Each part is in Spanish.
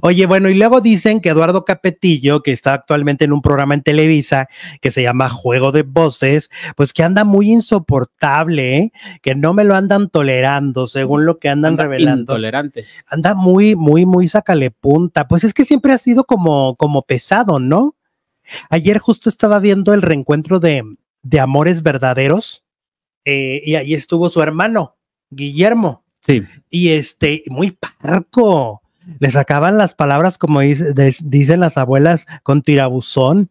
Oye, bueno, y luego dicen que Eduardo Capetillo, que está actualmente en un programa en Televisa que se llama Juego de Voces, pues que anda muy insoportable, ¿eh? que no me lo andan tolerando, según lo que andan revelando. Intolerante. Anda muy, muy, muy sacale punta. Pues es que siempre ha sido como, como pesado, ¿no? Ayer justo estaba viendo el reencuentro de, de Amores Verdaderos eh, y ahí estuvo su hermano, Guillermo. Sí. Y este, muy parco les sacaban las palabras, como dicen las abuelas, con tirabuzón.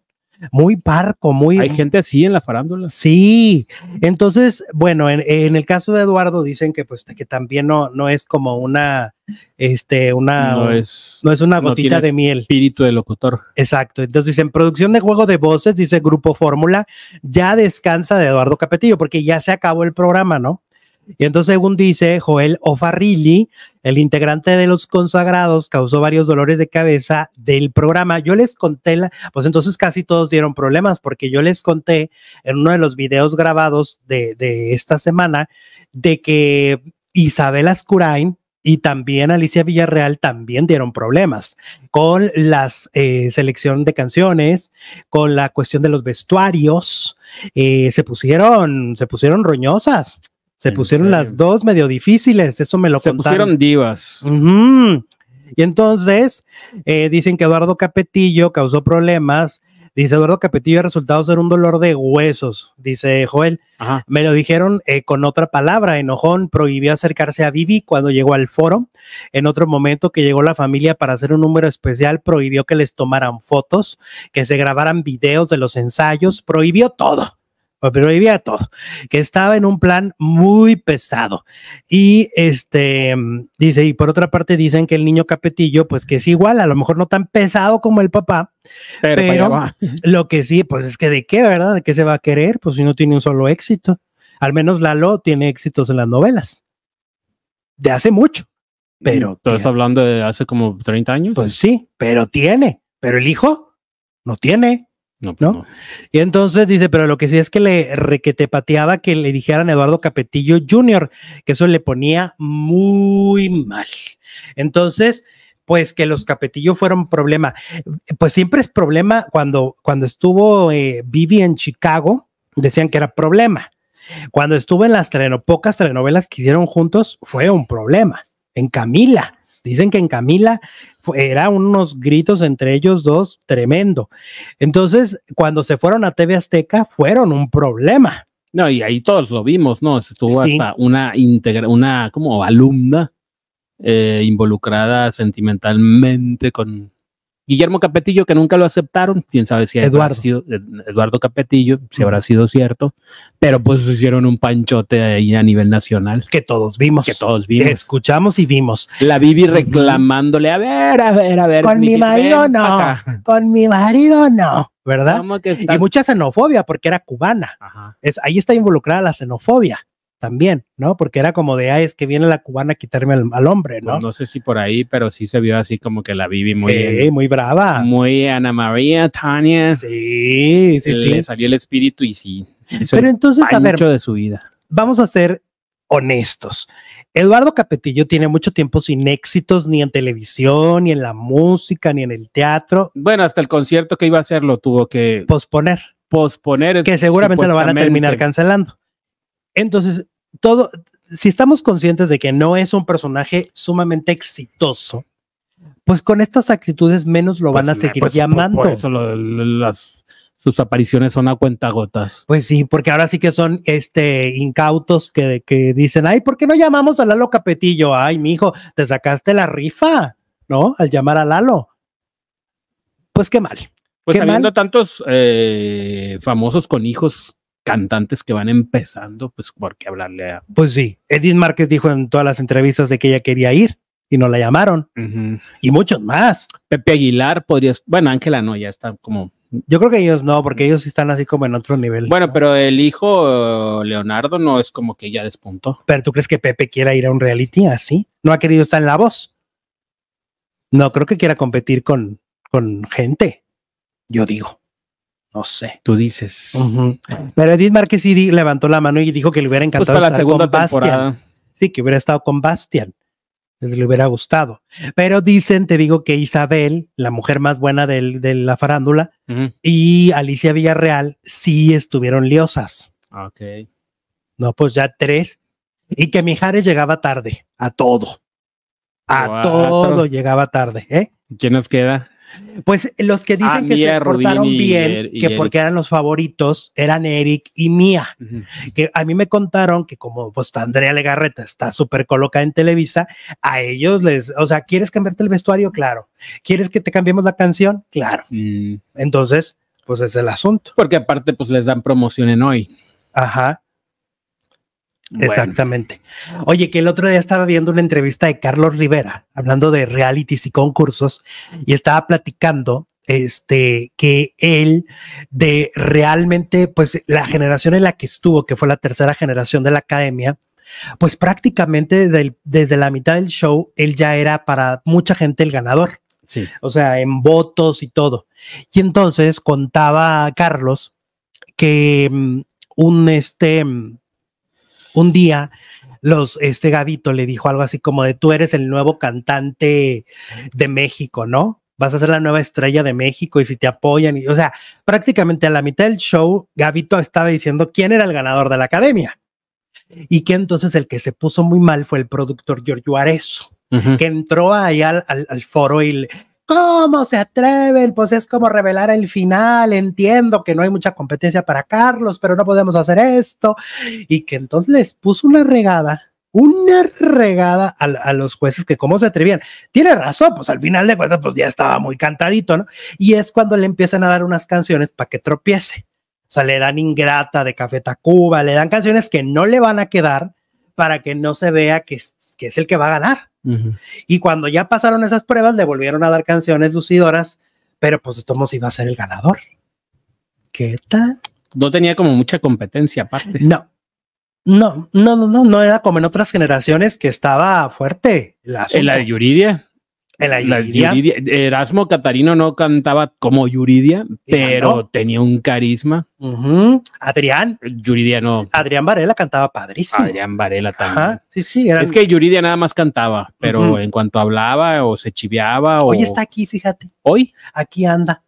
Muy parco, muy. Hay gente así en la farándula. Sí. Entonces, bueno, en, el caso de Eduardo dicen que pues que también no, no es como una, este, una, no es, no es una gotita de miel. Espíritu de locutor. Exacto. Entonces dicen, producción de juego de voces, dice Grupo Fórmula, ya descansa de Eduardo Capetillo, porque ya se acabó el programa, ¿no? Y entonces, según dice Joel Ofarrilli, el integrante de Los Consagrados, causó varios dolores de cabeza del programa. Yo les conté, la, pues entonces casi todos dieron problemas, porque yo les conté en uno de los videos grabados de, esta semana de que Isabel Ascurain, y también Alicia Villarreal también dieron problemas con la eh, selección de canciones, con la cuestión de los vestuarios, eh, se pusieron, se pusieron roñosas. Se pusieron las dos medio difíciles, eso me lo Se pusieron divas. Y entonces eh, dicen que Eduardo Capetillo causó problemas. Dice Eduardo Capetillo ha resultado ser un dolor de huesos, dice Joel. Ajá. Me lo dijeron eh, con otra palabra, enojón, prohibió acercarse a Vivi cuando llegó al foro. En otro momento que llegó la familia para hacer un número especial, prohibió que les tomaran fotos, que se grabaran videos de los ensayos, prohibió todo pero todo, que estaba en un plan muy pesado. Y este dice, y por otra parte dicen que el niño Capetillo, pues que es igual, a lo mejor no tan pesado como el papá, pero, lo que sí, pues es que de qué, ¿verdad? ¿De qué se va a querer? Pues si no tiene un solo éxito. Al menos Lalo tiene éxitos en las novelas. De hace mucho. Pero. ¿Estás hablando de hace como 30 años? Pues sí, pero tiene. Pero el hijo no tiene. Pues no, Y entonces dice, pero lo que sí es que le requetepateaba que le dijeran Eduardo Capetillo Jr., que eso le ponía muy mal. Entonces, pues que los Capetillo fueron problema. Pues siempre es problema cuando, cuando estuvo eh, Vivi en Chicago, decían que era problema. Cuando estuvo en las pocas telenovelas que hicieron juntos, fue un problema. En Camila, dicen que en Camila era unos gritos entre ellos dos tremendo. Entonces, cuando se fueron a TV Azteca, fueron un problema. No, y ahí todos lo vimos, ¿no? Estuvo hasta una como alumna eh, involucrada sentimentalmente con Guillermo Capetillo, que nunca lo aceptaron, quién sabe si Eduardo, Capetillo, si habrá sido cierto, pero pues hicieron un panchote ahí a nivel nacional. Que todos vimos. Que todos vimos. Escuchamos y vimos. La Bibi reclamándole, a ver, a ver, a ver. Con mi, marido no, con mi marido no. ¿Verdad? y mucha xenofobia porque era cubana. Es, ahí está involucrada la xenofobia también, ¿no? Porque era como de, ay, es que viene la cubana a quitarme al, hombre, pues ¿no? no sé si por ahí, pero sí se vio así como que la viví muy... muy brava. Muy Ana María, Tania. Sí, sí, sí. Le salió el espíritu y sí. Pero entonces, a ver... de su vida. Vamos a ser honestos. Eduardo Capetillo tiene mucho tiempo sin éxitos, ni en televisión, ni en la música, ni en el teatro. Bueno, hasta el concierto que iba a hacer lo tuvo que... Posponer. Posponer. Que seguramente lo van a terminar cancelando. Entonces, todo, si estamos conscientes de que no es un personaje sumamente exitoso, pues con estas actitudes menos lo pues van a seguir pues, llamando. Por, eso las, sus apariciones son a cuentagotas. Pues sí, porque ahora sí que son este incautos que, dicen, ay, ¿por qué no llamamos a Lalo Capetillo? Ay, mi hijo, te sacaste la rifa, ¿no? Al llamar a Lalo. Pues qué mal. Pues habiendo tantos eh, famosos con hijos cantantes que van empezando, pues por qué hablarle a... Pues sí, Edith Márquez dijo en todas las entrevistas de que ella quería ir y no la llamaron. Y muchos más. Pepe Aguilar podría... Bueno, Ángela no, ya está como... Yo creo que ellos no, porque ellos están así como en otro nivel. Bueno, pero el hijo eh, Leonardo no es como que ya despuntó. Pero tú crees que Pepe quiera ir a un reality así? No ha querido estar en la voz. No creo que quiera competir con, con gente. Yo digo. No sé. Tú dices. Pero Edith Márquez sí levantó la mano y dijo que le hubiera pues encantado estar con Bastian. Sí, que hubiera estado con Bastian. Pues le hubiera gustado. Pero dicen, te digo, que Isabel, la mujer más buena de la farándula, y Alicia Villarreal sí estuvieron liosas. Ah, ok. No, pues ya tres. Y que Mijares llegaba tarde a todo. A todo llegaba tarde. ¿eh? nos queda? Pues los que dicen ah, que se portaron bien, er-, que porque eran los favoritos, eran Eric y Mía. Que a mí me contaron que como pues Andrea Legarreta está súper colocada en Televisa, a ellos les, o sea, ¿quieres cambiarte el vestuario? Claro. ¿Quieres que te cambiemos la canción? Claro. Entonces, pues es el asunto. Porque aparte, pues les dan promoción en hoy. Ajá. Exactamente. Oye, que el otro día estaba viendo una entrevista de Carlos Rivera, hablando de realities y concursos, y estaba platicando este, que él de realmente, pues la generación en la que estuvo, que fue la tercera generación de la academia, pues prácticamente desde, desde la mitad del show, él ya era para mucha gente el ganador. Sí. O sea, en votos y todo. Y entonces contaba Carlos que mm, un este... Mm, un día los, este Gavito le dijo algo así como de tú eres el nuevo cantante de México, ¿no? Vas a ser la nueva estrella de México y si te apoyan, y, o sea, prácticamente a la mitad del show, Gavito estaba diciendo quién era el ganador de la academia y que entonces el que se puso muy mal fue el productor Giorgio Arezzo. que entró ahí al, al foro y, ¿Cómo se atreven? Pues es como revelar el final. Entiendo que no hay mucha competencia para Carlos, pero no podemos hacer esto. Y que entonces les puso una regada, una regada a, los jueces que cómo se atrevían. Tiene razón, pues al final de cuentas, pues ya estaba muy cantadito, ¿no? Y es cuando le empiezan a dar unas canciones para que tropiece. O sea, le dan Ingrata de Café Tacuba, le dan canciones que no le van a quedar para que no se vea que es el que va a ganar y cuando ya pasaron esas pruebas, le volvieron a dar canciones lucidoras, pero pues de iba a ser el ganador. ¿Qué tal? No tenía como mucha competencia aparte. No. No, no, no, no, era como en otras generaciones que estaba fuerte. La de Yuridia. Erasmo Catarino no cantaba como Yuridia, pero tenía un carisma. Adrián. Yuridia no. Adrián Varela cantaba padrísimo. Adrián Varela también. Sí, sí. Es que Yuridia nada más cantaba, pero en cuanto hablaba o se chiveaba Hoy está aquí, fíjate. Hoy. Aquí anda.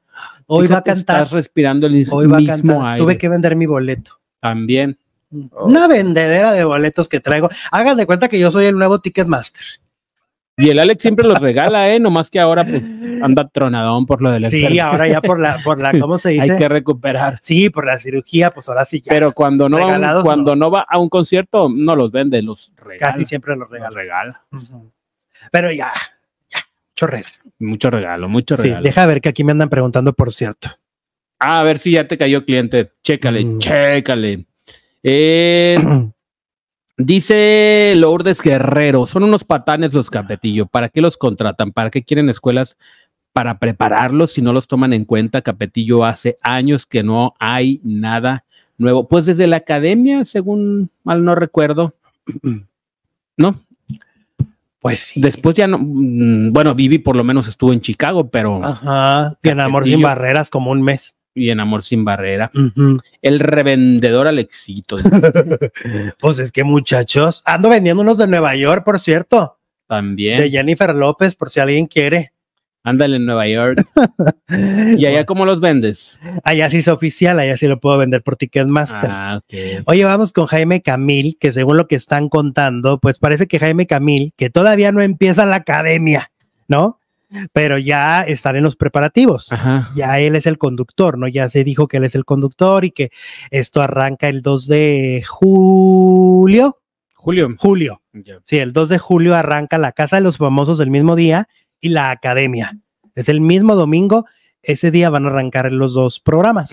Hoy va a cantar. Estás respirando el Hoy va a cantar. Tuve que vender mi boleto. También. Una vendedera de boletos que traigo. Hagan de cuenta que yo soy el nuevo Ticketmaster. Y el Alex siempre los regala, ¿eh? Nomás que ahora pues, anda tronadón por lo del Sí, ahora ya por la, por la, ¿cómo se dice? Hay que recuperar. Sí, por la cirugía, pues ahora sí ya. Pero cuando no, cuando no. va a un concierto, no los vende, los regala. Casi siempre los regala. regala. Pero ya, ya, mucho regalo. Mucho regalo, mucho regalo. Sí, deja ver que aquí me andan preguntando, por cierto. Ah, a ver si ya te cayó cliente. Chécale, mm. chécale. Eh, Dice Lourdes Guerrero, son unos patanes los Capetillo. ¿Para qué los contratan? ¿Para qué quieren escuelas para prepararlos si no los toman en cuenta? Capetillo hace años que no hay nada nuevo. Pues desde la academia, según mal no recuerdo. ¿No? Pues sí. Después ya no, mm, bueno, Vivi por lo menos estuvo en Chicago, pero... Ajá, en Amor Sin Barreras como un mes y en Amor Sin Barrera. El revendedor al éxito pues es que muchachos, ando vendiendo de Nueva York, por cierto. También. De Jennifer López, por si alguien quiere. Ándale en Nueva York. ¿Y allá cómo los vendes? Allá sí es oficial, allá sí lo puedo vender por Ticketmaster. Ah, ok. Oye, vamos con Jaime Camil, que según lo que están contando, pues parece que Jaime Camil, que todavía no empieza la academia, ¿no? pero ya están en los preparativos. Ya él es el conductor, ¿no? Ya se dijo que él es el conductor y que esto arranca el 2 de julio. Julio. Julio. Sí, el 2 de julio arranca la Casa de los Famosos el mismo día y la Academia. Es el mismo domingo. Ese día van a arrancar los dos programas.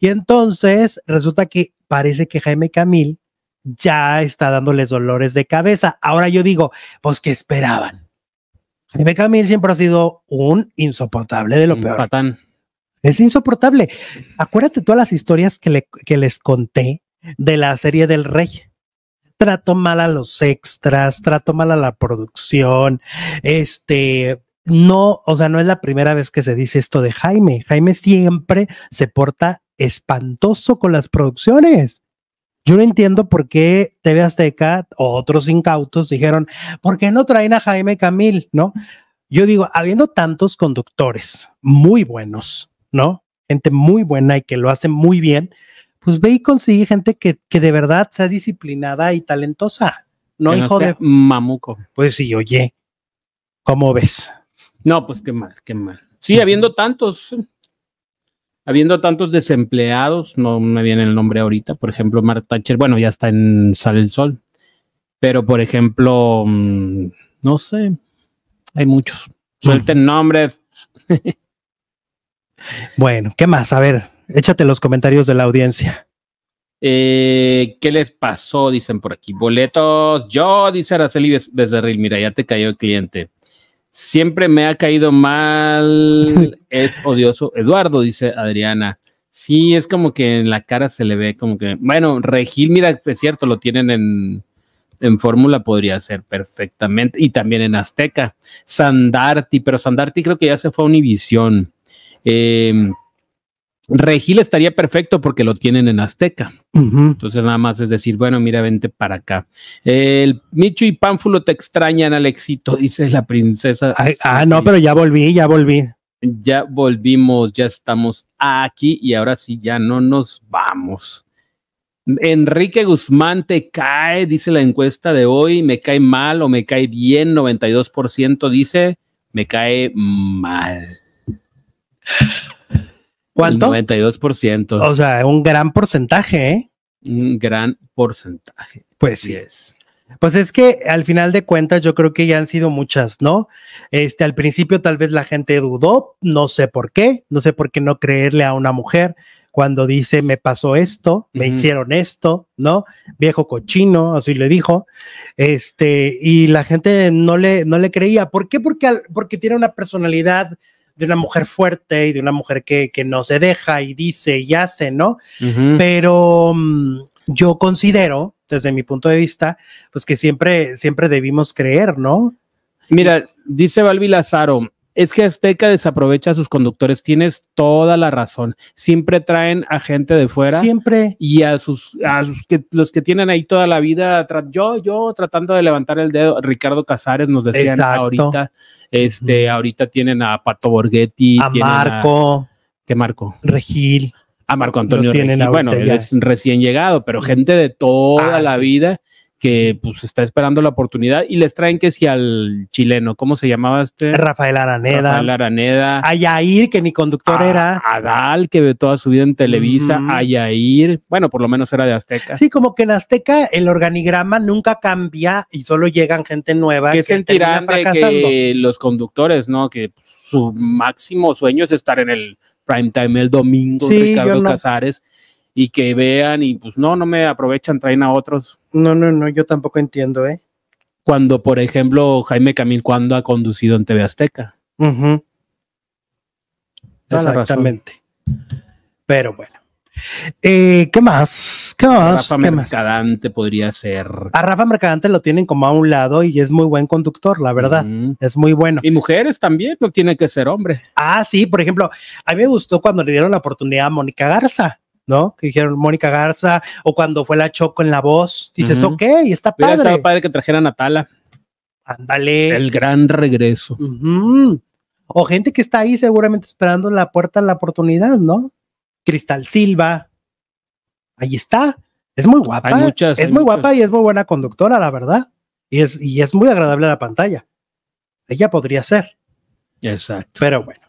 Y entonces resulta que parece que Jaime Camil ya está dándoles dolores de cabeza. Ahora yo digo, pues que esperaban Jaime Camil siempre ha sido un insoportable de lo peor. Es insoportable. Acuérdate todas las historias que, que les conté de la serie del rey trato mal a los extras, trato mal a la producción, este, no, o sea, no es la primera vez que se dice esto de Jaime. Jaime siempre se porta espantoso con las producciones. Yo no entiendo por qué TV Azteca o otros incautos dijeron, ¿por qué no traen a Jaime Camil? ¿No? Yo digo, habiendo tantos conductores muy buenos, ¿no? Gente muy buena y que lo hacen muy bien, pues ve y consigue gente que, que de verdad sea disciplinada y talentosa. No, hijo de mamuco. Pues sí, oye, ¿cómo ves? No, pues qué mal, qué mal. Sí, habiendo tantos habiendo tantos desempleados, no me viene el nombre ahorita, por ejemplo, Mark Thatcher, bueno, ya está en Sale el Sol, pero por ejemplo, mm, no sé, hay muchos. Suelten mm. nombres. bueno, ¿qué más? A ver, échate los comentarios de la audiencia. Eh, ¿Qué les pasó? Dicen por aquí. Boletos, yo, dice Araceli desde Mira, ya te cayó el cliente. Siempre me ha caído mal, es odioso. Eduardo, dice Adriana. Sí, es como que en la cara se le ve como que. Bueno, Regil, mira, es cierto, lo tienen en, en Fórmula, podría ser perfectamente. Y también en Azteca. Sandarti, pero Sandarti creo que ya se fue a Univisión. Eh, Regil estaría perfecto porque lo tienen en Azteca. Entonces nada más es decir, bueno, mira, vente para acá. El Micho y Pánfulo te extrañan, Alexito, dice la princesa. ah, no, pero ya volví, ya volví. Ya volvimos, ya estamos aquí y ahora sí, ya no nos vamos. Enrique Guzmán te cae, dice la encuesta de hoy, me cae mal o me cae bien, 92% dice, me cae mal. ¿Cuánto? 92%. O sea, un gran porcentaje, ¿eh? Un gran porcentaje. Pues sí. Es. Pues es que al final de cuentas yo creo que ya han sido muchas, ¿no? Este, al principio tal vez la gente dudó, no sé por qué, no sé por qué no creerle a una mujer cuando dice me pasó esto, me hicieron esto, ¿no? Viejo cochino, así le dijo. Este, y la gente no le no le creía, ¿por qué? Porque porque tiene una personalidad de una mujer fuerte y de una mujer que, no se deja y dice y hace, ¿no? Pero mm, yo considero, desde mi punto de vista, pues que siempre, siempre debimos creer, ¿no? Mira, dice Balbi Lazaro, es que Azteca desaprovecha a sus conductores. Tienes toda la razón. Siempre traen a gente de fuera. Siempre. Y a sus, a los que tienen ahí toda la vida. Yo, yo tratando de levantar el dedo. Ricardo Casares nos decía ahorita este, ahorita tienen a Pato Borghetti, a Marco. ¿Qué Marco? Regil. A Marco Antonio Bueno, es recién llegado, pero gente de toda ah, la vida que pues está esperando la oportunidad y les traen que si al chileno, ¿cómo se llamaba este? Rafael Araneda. Rafael Araneda. A que mi conductor era. Adal, que ve toda su vida en Televisa. Uh bueno, por lo menos era de Azteca. Sí, como que en Azteca el organigrama nunca cambia y solo llegan gente nueva. que sentirán de que los conductores, no? Que su máximo sueño es estar en el prime time el domingo, Ricardo Casares y que vean y pues no, no me aprovechan, traen a otros. No, no, no, yo tampoco entiendo, ¿eh? Cuando, por ejemplo, Jaime Camil, cuando ha conducido en TV Azteca. Exactamente. Pero bueno. Eh, ¿Qué más? ¿Qué más? Rafa Mercadante podría ser. A Rafa Mercadante lo tienen como a un lado y es muy buen conductor, la verdad. Es muy bueno. Y mujeres también, no tiene que ser hombre. Ah, sí, por ejemplo, a mí me gustó cuando le dieron la oportunidad a Mónica Garza. ¿no? Que dijeron Mónica Garza, o cuando fue la Choco en la voz, dices, ok, está padre. padre que trajeran a Tala. Ándale. El gran regreso. O gente que está ahí seguramente esperando la puerta a la oportunidad, ¿no? Cristal Silva. Ahí está. Es muy guapa. Muchas, es muy guapa y es muy buena conductora, la verdad. Y es, y es muy agradable a la pantalla. Ella podría ser. Exacto. Pero bueno.